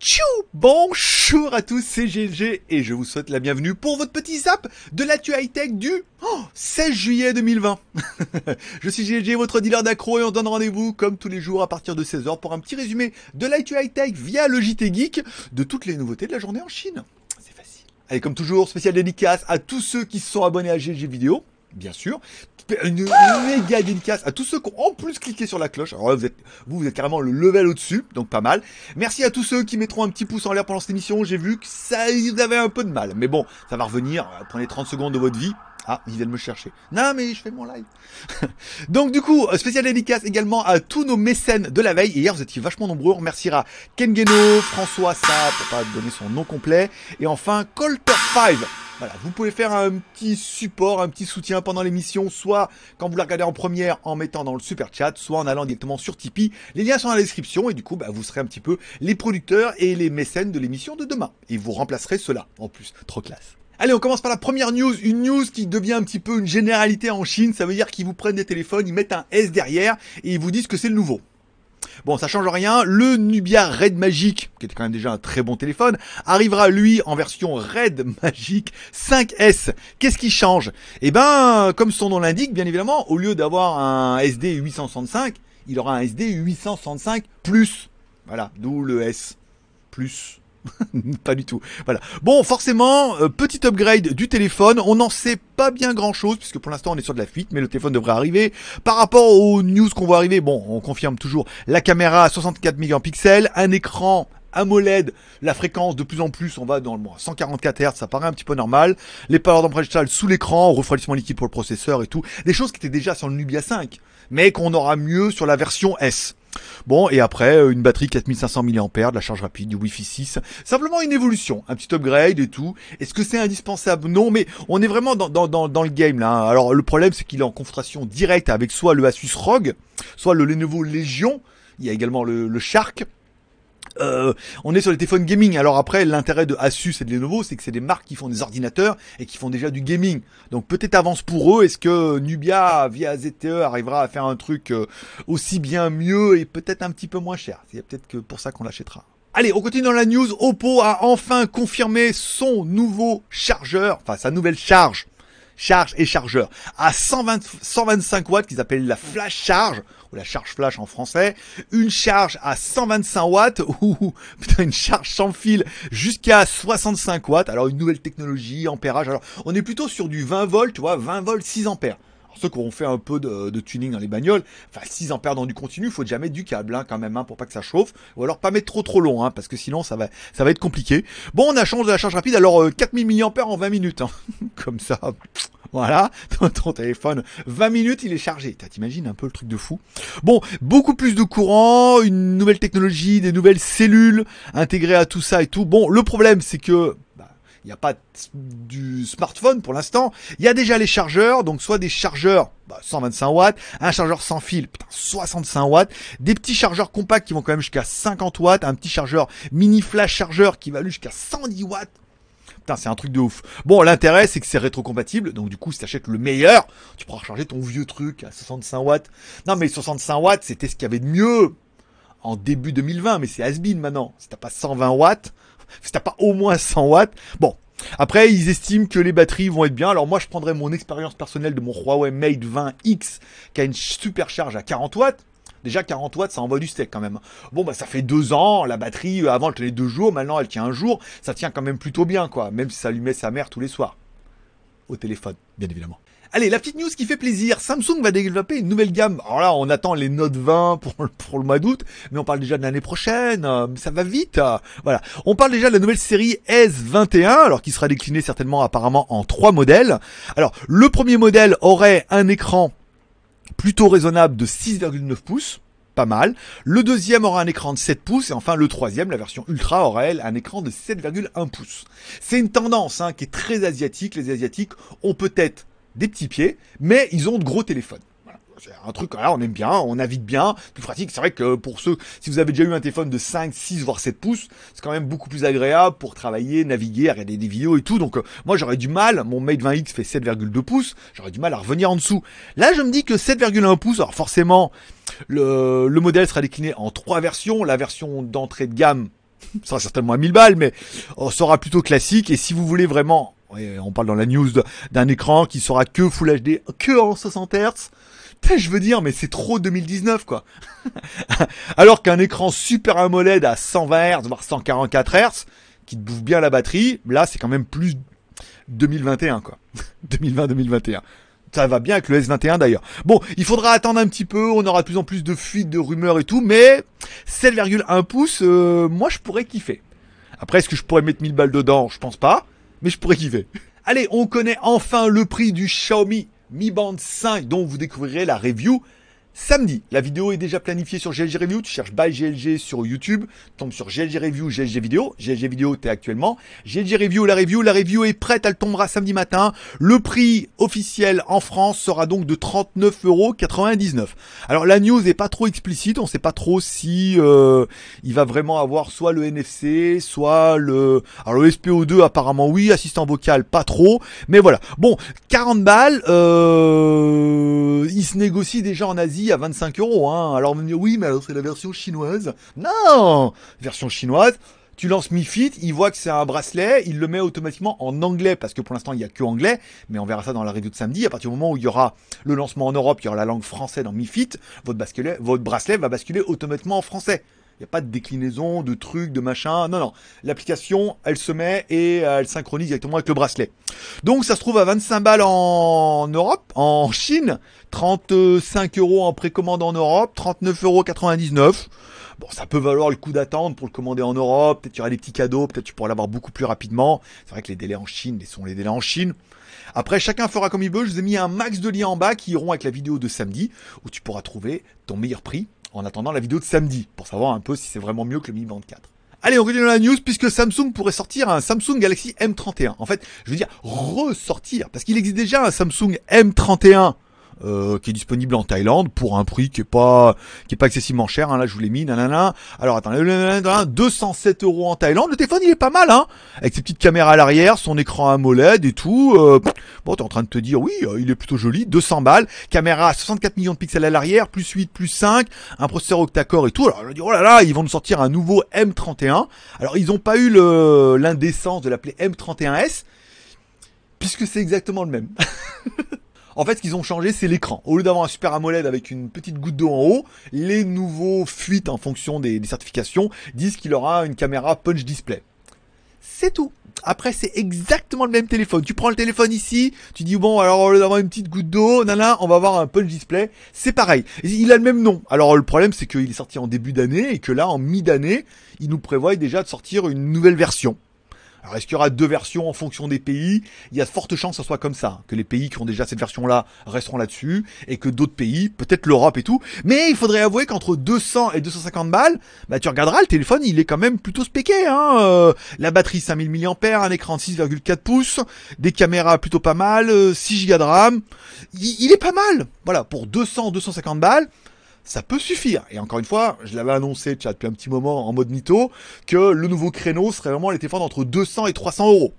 Tchou Bonjour à tous, c'est GLG et je vous souhaite la bienvenue pour votre petit zap de la high-tech du 16 juillet 2020. je suis GLG, votre dealer d'accro et on donne rendez-vous comme tous les jours à partir de 16h pour un petit résumé de l'actu high-tech via le JT Geek de toutes les nouveautés de la journée en Chine. C'est facile. Allez, comme toujours, spécial dédicace à tous ceux qui se sont abonnés à GLG Vidéo bien sûr. Une méga dédicace à tous ceux qui ont en plus cliqué sur la cloche. Alors là, vous êtes, vous, vous êtes carrément le level au-dessus, donc pas mal. Merci à tous ceux qui mettront un petit pouce en l'air pendant cette émission. J'ai vu que ça, ils avaient un peu de mal. Mais bon, ça va revenir. Prenez 30 secondes de votre vie. Ah, ils vient me chercher. Non, mais je fais mon live. Donc du coup, euh, spécial dédicace également à tous nos mécènes de la veille. Hier, vous étiez vachement nombreux. On remerciera Kengeno, François ça, pour pas donner son nom complet. Et enfin, Colter 5. Voilà, vous pouvez faire un petit support, un petit soutien pendant l'émission, soit quand vous la regardez en première en mettant dans le super chat, soit en allant directement sur Tipeee. Les liens sont dans la description et du coup, bah, vous serez un petit peu les producteurs et les mécènes de l'émission de demain. Et vous remplacerez cela en plus. Trop classe. Allez, on commence par la première news, une news qui devient un petit peu une généralité en Chine, ça veut dire qu'ils vous prennent des téléphones, ils mettent un S derrière et ils vous disent que c'est le nouveau. Bon, ça change rien. Le Nubia Red Magic, qui était quand même déjà un très bon téléphone, arrivera lui en version Red Magic 5S. Qu'est-ce qui change Eh ben, comme son nom l'indique, bien évidemment, au lieu d'avoir un SD 865, il aura un SD 865 plus. Voilà, d'où le S plus. pas du tout. Voilà. Bon, forcément, euh, petit upgrade du téléphone. On n'en sait pas bien grand chose puisque pour l'instant on est sur de la fuite, mais le téléphone devrait arriver. Par rapport aux news qu'on voit arriver, bon, on confirme toujours la caméra à 64 mégapixels, un écran AMOLED, la fréquence de plus en plus, on va dans le 144 Hz, ça paraît un petit peu normal. Les paroles d'empreinte sous l'écran, refroidissement liquide pour le processeur et tout. Des choses qui étaient déjà sur le Nubia 5, mais qu'on aura mieux sur la version S. Bon, et après, euh, une batterie 4500 mAh, de la charge rapide, du Wi-Fi 6. Simplement une évolution, un petit upgrade et tout. Est-ce que c'est indispensable Non, mais on est vraiment dans, dans, dans, le game là. Hein. Alors le problème, c'est qu'il est en confrontation directe avec soit le Asus ROG, soit le Lenovo Legion. Il y a également le, le Shark. Euh, on est sur les téléphones gaming. Alors après, l'intérêt de Asus et de Lenovo, c'est que c'est des marques qui font des ordinateurs et qui font déjà du gaming. Donc peut-être avance pour eux. Est-ce que Nubia via ZTE arrivera à faire un truc euh, aussi bien mieux et peut-être un petit peu moins cher C'est peut-être que pour ça qu'on l'achètera. Allez, on continue dans la news. Oppo a enfin confirmé son nouveau chargeur, enfin sa nouvelle charge charge et chargeur à 125 watts qu'ils appellent la flash charge ou la charge flash en français, une charge à 125 watts ou putain une charge sans fil jusqu'à 65 watts. Alors une nouvelle technologie, ampérage. Alors on est plutôt sur du 20 volts, tu vois, 20 volts 6 ampères ceux qui ont fait un peu de, tuning dans les bagnoles, enfin, 6 ampères dans du continu, faut jamais mettre du câble, hein, quand même, hein, pour pas que ça chauffe. Ou alors pas mettre trop trop long, hein, parce que sinon, ça va, ça va être compliqué. Bon, on a changé la charge rapide, alors 4000 euh, mAh en 20 minutes, hein. Comme ça. Voilà, ton téléphone, 20 minutes, il est chargé. T'imagines un peu le truc de fou. Bon, beaucoup plus de courant, une nouvelle technologie, des nouvelles cellules intégrées à tout ça et tout. Bon, le problème, c'est que il n'y a pas du smartphone pour l'instant. Il y a déjà les chargeurs, donc soit des chargeurs 125 bah, watts, un chargeur sans fil, putain, 65 watts, des petits chargeurs compacts qui vont quand même jusqu'à 50 watts, un petit chargeur mini flash chargeur qui va jusqu'à 110 watts. Putain, c'est un truc de ouf. Bon, l'intérêt, c'est que c'est rétrocompatible. Donc, du coup, si t'achètes le meilleur, tu pourras recharger ton vieux truc à 65 watts. Non, mais 65 watts, c'était ce qu'il y avait de mieux en début 2020, mais c'est has maintenant. Si t'as pas 120 watts, si t'as pas au moins 100 watts, bon. Après, ils estiment que les batteries vont être bien. Alors moi, je prendrai mon expérience personnelle de mon Huawei Mate 20X qui a une super charge à 40 watts. Déjà 40 watts, ça envoie du steak quand même. Bon bah ça fait deux ans, la batterie euh, avant elle tenait deux jours, maintenant elle tient un jour, ça tient quand même plutôt bien quoi, même si ça allumait sa mère tous les soirs. Au téléphone, bien évidemment. Allez, la petite news qui fait plaisir. Samsung va développer une nouvelle gamme. Alors là, on attend les Note 20 pour, pour le mois d'août, mais on parle déjà de l'année prochaine. Euh, ça va vite. Voilà. On parle déjà de la nouvelle série S21, alors qui sera déclinée certainement apparemment en trois modèles. Alors, le premier modèle aurait un écran plutôt raisonnable de 6,9 pouces pas mal. Le deuxième aura un écran de 7 pouces et enfin le troisième, la version ultra, aura un écran de 7,1 pouces. C'est une tendance hein, qui est très asiatique. Les asiatiques ont peut-être des petits pieds, mais ils ont de gros téléphones. C'est un truc, là, on aime bien, on navigue bien, plus pratique. C'est vrai que pour ceux, si vous avez déjà eu un téléphone de 5, 6, voire 7 pouces, c'est quand même beaucoup plus agréable pour travailler, naviguer, regarder des vidéos et tout. Donc, euh, moi, j'aurais du mal, mon Mate 20X fait 7,2 pouces, j'aurais du mal à revenir en dessous. Là, je me dis que 7,1 pouces, alors forcément, le, le modèle sera décliné en trois versions. La version d'entrée de gamme sera certainement à 1000 balles, mais on oh, sera plutôt classique. Et si vous voulez vraiment on parle dans la news d'un écran qui sera que Full HD, que en 60 Hz. je veux dire, mais c'est trop 2019, quoi. Alors qu'un écran Super AMOLED à 120 Hz, voire 144 Hz, qui te bouffe bien la batterie, là, c'est quand même plus 2021, quoi. 2020-2021. Ça va bien avec le S21 d'ailleurs. Bon, il faudra attendre un petit peu, on aura de plus en plus de fuites, de rumeurs et tout, mais 7,1 pouces, euh, moi je pourrais kiffer. Après, est-ce que je pourrais mettre 1000 balles dedans Je pense pas mais je pourrais kiffer. Allez, on connaît enfin le prix du Xiaomi Mi Band 5 dont vous découvrirez la review Samedi, la vidéo est déjà planifiée sur GLG Review. Tu cherches by GLG sur YouTube, tombe sur GLG Review, GLG Vidéo. GLG Vidéo, t'es actuellement. GLG Review, la review, la review est prête, elle tombera samedi matin. Le prix officiel en France sera donc de 39,99€. Alors la news est pas trop explicite, on sait pas trop si euh, il va vraiment avoir soit le NFC, soit le... Alors le SPO2 apparemment oui, assistant vocal pas trop, mais voilà. Bon, 40 balles, euh, il se négocie déjà en Asie à 25 euros. Hein. Alors, me oui, mais alors c'est la version chinoise. Non Version chinoise, tu lances MiFit, il voit que c'est un bracelet, il le met automatiquement en anglais, parce que pour l'instant il n'y a que anglais, mais on verra ça dans la review de samedi, à partir du moment où il y aura le lancement en Europe, il y aura la langue française dans MiFit, votre, votre bracelet va basculer automatiquement en français. Il n'y a pas de déclinaison, de trucs, de machin. Non, non. L'application, elle se met et euh, elle synchronise directement avec le bracelet. Donc ça se trouve à 25 balles en Europe, en Chine, 35 euros en précommande en Europe, 39,99 euros. Bon, ça peut valoir le coup d'attente pour le commander en Europe. Peut-être tu aura des petits cadeaux, peut-être tu pourras l'avoir beaucoup plus rapidement. C'est vrai que les délais en Chine, les sont les délais en Chine. Après, chacun fera comme il veut. Je vous ai mis un max de liens en bas qui iront avec la vidéo de samedi où tu pourras trouver ton meilleur prix en attendant la vidéo de samedi, pour savoir un peu si c'est vraiment mieux que le Mi Band 4. Allez, on continue dans la news puisque Samsung pourrait sortir un Samsung Galaxy M31. En fait, je veux dire ressortir parce qu'il existe déjà un Samsung M31 euh, qui est disponible en Thaïlande pour un prix qui est pas qui est pas excessivement cher. Hein, là, je vous l'ai mis. Nanana. Alors attends, 207 euros en Thaïlande. Le téléphone, il est pas mal, hein, avec ses petites caméras à l'arrière, son écran AMOLED et tout. Euh, bon, t'es en train de te dire, oui, euh, il est plutôt joli. 200 balles, caméra à 64 millions de pixels à l'arrière, plus 8, plus 5, un processeur octa-core et tout. Alors, je dis, oh là là, ils vont nous sortir un nouveau M31. Alors, ils ont pas eu le l'indécence de l'appeler M31S puisque c'est exactement le même. En fait, ce qu'ils ont changé, c'est l'écran. Au lieu d'avoir un super AMOLED avec une petite goutte d'eau en haut, les nouveaux fuites en fonction des, certifications disent qu'il aura une caméra punch display. C'est tout. Après, c'est exactement le même téléphone. Tu prends le téléphone ici, tu dis bon, alors au lieu d'avoir une petite goutte d'eau, nana, on va avoir un punch display. C'est pareil. Il a le même nom. Alors le problème, c'est qu'il est sorti en début d'année et que là, en mi-d'année, il nous prévoit déjà de sortir une nouvelle version. Alors est-ce qu'il y aura deux versions en fonction des pays Il y a de fortes chances que ce soit comme ça, que les pays qui ont déjà cette version-là resteront là-dessus, et que d'autres pays, peut-être l'Europe et tout, mais il faudrait avouer qu'entre 200 et 250 balles, bah tu regarderas, le téléphone il est quand même plutôt spéqué, hein. euh, la batterie 5000 mAh, un écran 6,4 pouces, des caméras plutôt pas mal, 6 euh, Go de RAM, il est pas mal, voilà, pour 200-250 balles, ça peut suffire. Et encore une fois, je l'avais annoncé déjà depuis un petit moment en mode mytho, que le nouveau créneau serait vraiment l'été téléphones entre 200 et 300 euros.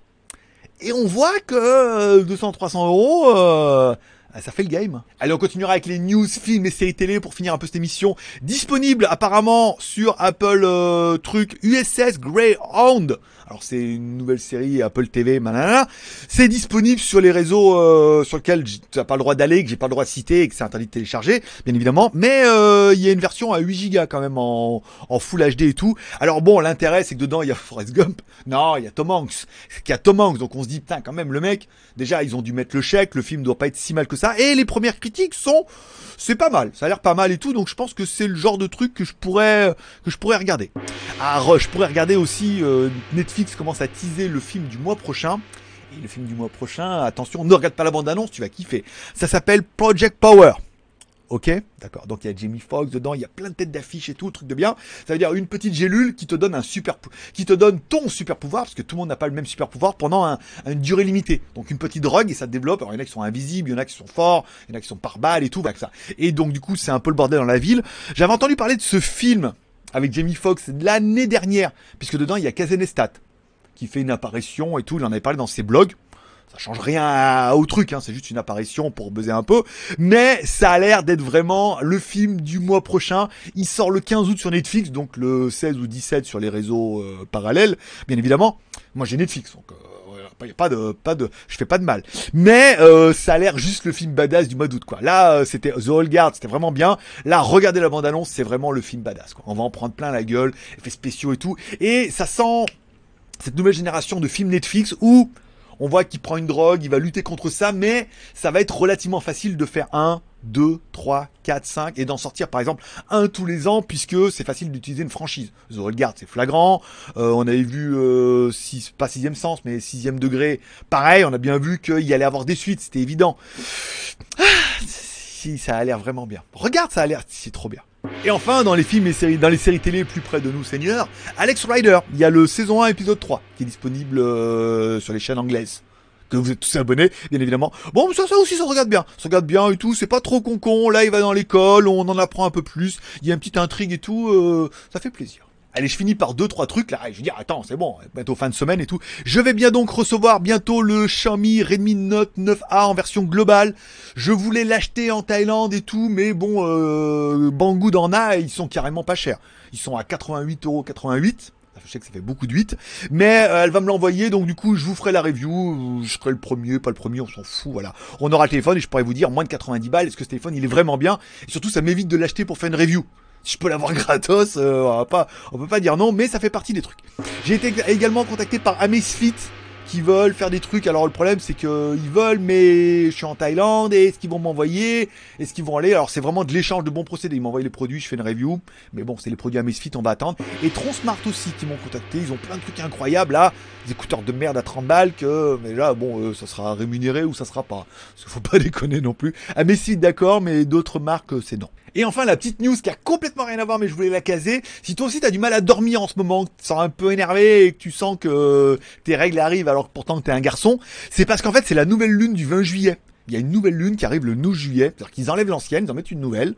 Et on voit que 200-300 euh, euros, euh, ah, ça fait le game. Allez, on continuera avec les news, films et séries télé pour finir un peu cette émission. Disponible apparemment sur Apple euh, truc USS Greyhound. Alors c'est une nouvelle série Apple TV, malin. C'est disponible sur les réseaux euh, sur lesquels tu n'as pas le droit d'aller, que j'ai pas le droit de citer et que c'est interdit de télécharger, bien évidemment. Mais euh, il y a une version à 8 Go quand même en, en Full HD et tout. Alors bon, l'intérêt c'est que dedans il y a Forrest Gump. Non, il y a Tom Hanks. Il y a Tom Hanks, donc on se dit putain quand même le mec. Déjà ils ont dû mettre le chèque. Le film doit pas être si mal que ça et les premières critiques sont, c'est pas mal, ça a l'air pas mal et tout, donc je pense que c'est le genre de truc que je pourrais, que je pourrais regarder. Ah, je pourrais regarder aussi, euh, Netflix commence à teaser le film du mois prochain. Et le film du mois prochain, attention, ne regarde pas la bande-annonce, tu vas kiffer. Ça s'appelle Project Power. Ok D'accord. Donc il y a Jamie Foxx dedans, il y a plein de têtes d'affiches et tout, truc de bien. Ça veut dire une petite gélule qui te donne un super qui te donne ton super pouvoir, parce que tout le monde n'a pas le même super pouvoir pendant une durée limitée. Donc une petite drogue et ça te développe. Alors il y en a qui sont invisibles, il y en a qui sont forts, il y en a qui sont par balles et tout, voilà, ça. Et donc du coup c'est un peu le bordel dans la ville. J'avais entendu parler de ce film avec Jamie Foxx l'année dernière, puisque dedans il y a Kazenestat qui fait une apparition et tout, il en avait parlé dans ses blogs. Ça change rien au truc, hein, c'est juste une apparition pour buzzer un peu. Mais ça a l'air d'être vraiment le film du mois prochain. Il sort le 15 août sur Netflix, donc le 16 ou 17 sur les réseaux euh, parallèles. Bien évidemment, moi j'ai Netflix, donc... Euh, il y a pas de pas de je fais pas de mal mais euh, ça a l'air juste le film badass du mois d'août quoi là c'était The Old Guard c'était vraiment bien là regardez la bande annonce c'est vraiment le film badass on va en prendre plein la gueule effets spéciaux et tout et ça sent cette nouvelle génération de films Netflix où on voit qu'il prend une drogue, il va lutter contre ça, mais ça va être relativement facile de faire un, 2, 3, 4, 5 et d'en sortir par exemple un tous les ans puisque c'est facile d'utiliser une franchise. The c'est flagrant, euh, on avait vu, euh, six, pas sixième sens mais sixième degré, pareil, on a bien vu qu'il y allait avoir des suites, c'était évident. Ah, si ça a l'air vraiment bien. Regarde, ça a l'air, c'est trop bien. Et enfin, dans les films et séries, dans les séries télé plus près de nous, Seigneur, Alex Rider, il y a le saison 1 épisode 3 qui est disponible euh, sur les chaînes anglaises. Que vous êtes tous abonnés, bien évidemment. Bon, ça, ça aussi, ça regarde bien. Ça regarde bien et tout. C'est pas trop con-con. Là, il va dans l'école, on en apprend un peu plus. Il y a une petite intrigue et tout. Euh, ça fait plaisir. Allez, je finis par deux trois trucs là. Je dire, attends, c'est bon, bientôt fin de semaine et tout. Je vais bien donc recevoir bientôt le Xiaomi Redmi Note 9A en version globale. Je voulais l'acheter en Thaïlande et tout, mais bon, euh, Banggood en a ils sont carrément pas chers. Ils sont à 88,88€. Je sais que ça fait beaucoup de 8, mais euh, elle va me l'envoyer, donc du coup je vous ferai la review, je serai le premier, pas le premier, on s'en fout, voilà. On aura le téléphone et je pourrais vous dire moins de 90 balles, est-ce que ce téléphone il est vraiment bien Et surtout ça m'évite de l'acheter pour faire une review je peux l'avoir gratos, euh, on, va pas, on peut pas dire non, mais ça fait partie des trucs. J'ai été également contacté par Amazfit qui veulent faire des trucs. Alors le problème c'est que ils veulent, mais je suis en Thaïlande et est-ce qu'ils vont m'envoyer Est-ce qu'ils vont aller Alors c'est vraiment de l'échange de bons procédés. Ils m'envoient les produits, je fais une review. Mais bon, c'est les produits Amazfit, on va attendre. Et Tronsmart aussi qui m'ont contacté. Ils ont plein de trucs incroyables là, des écouteurs de merde à 30 balles que, mais là bon, euh, ça sera rémunéré ou ça sera pas. Parce qu'il faut pas déconner non plus. Amesfit d'accord, mais d'autres marques euh, c'est non. Et enfin, la petite news qui a complètement rien à voir, mais je voulais la caser. Si toi aussi t'as du mal à dormir en ce moment, que tu sens un peu énervé et que tu sens que tes règles arrivent alors que pourtant t'es un garçon, c'est parce qu'en fait c'est la nouvelle lune du 20 juillet. Il y a une nouvelle lune qui arrive le 9 juillet, c'est-à-dire qu'ils enlèvent l'ancienne, ils en mettent une nouvelle.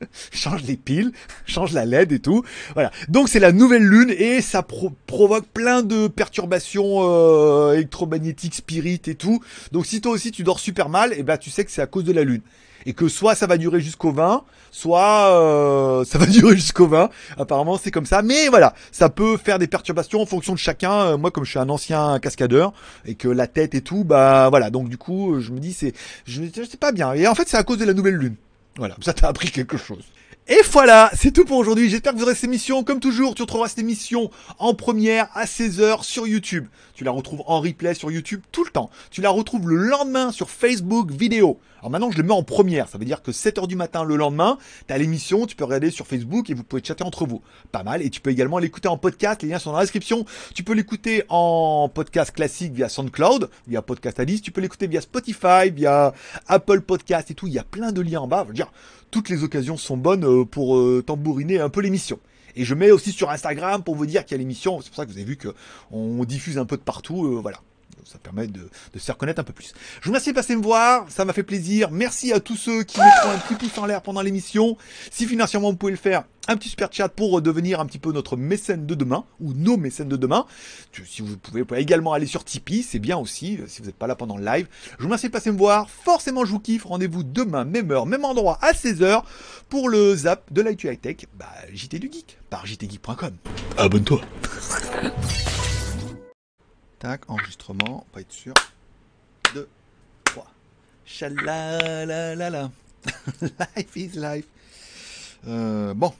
change les piles, change la LED et tout. Voilà. Donc c'est la nouvelle lune et ça provoque plein de perturbations euh, électromagnétiques, spirites et tout. Donc si toi aussi tu dors super mal, et eh ben tu sais que c'est à cause de la lune. Et que soit ça va durer jusqu'au 20, soit euh, ça va durer jusqu'au 20. Apparemment c'est comme ça. Mais voilà, ça peut faire des perturbations en fonction de chacun. Euh, moi comme je suis un ancien cascadeur et que la tête et tout, bah voilà. Donc du coup je me dis c'est, je, je sais pas bien. Et en fait c'est à cause de la nouvelle lune. Voilà, ça t'a appris quelque chose. Et voilà, c'est tout pour aujourd'hui. J'espère que vous aurez cette émission. Comme toujours, tu retrouveras cette émission en première à 16h sur YouTube. Tu la retrouves en replay sur YouTube tout le temps. Tu la retrouves le lendemain sur Facebook vidéo. Alors maintenant, je le mets en première. Ça veut dire que 7h du matin le lendemain, tu as l'émission, tu peux regarder sur Facebook et vous pouvez chatter entre vous. Pas mal. Et tu peux également l'écouter en podcast. Les liens sont dans la description. Tu peux l'écouter en podcast classique via SoundCloud, via Podcast Alice. Tu peux l'écouter via Spotify, via Apple Podcast et tout. Il y a plein de liens en bas. Je veux dire, toutes les occasions sont bonnes euh, pour euh, tambouriner un peu l'émission. Et je mets aussi sur Instagram pour vous dire qu'il y a l'émission. C'est pour ça que vous avez vu qu'on diffuse un peu de partout. Euh, voilà. Ça permet de, de, se connaître un peu plus. Je vous remercie de passer me voir, ça m'a fait plaisir. Merci à tous ceux qui mettent un petit pouce en l'air pendant l'émission. Si financièrement vous pouvez le faire, un petit super chat pour devenir un petit peu notre mécène de demain, ou nos mécènes de demain. Si vous pouvez, également aller sur Tipeee, c'est bien aussi, euh, si vous n'êtes pas là pendant le live. Je vous remercie de passer me voir, forcément je vous kiffe, rendez-vous demain, même heure, même endroit, à 16h, pour le zap de Light High Tech, bah, JT du Geek, par jtgeek.com. Abonne-toi Tac, enregistrement, on va être sûr. 2, 3. la life is life. Euh, bon.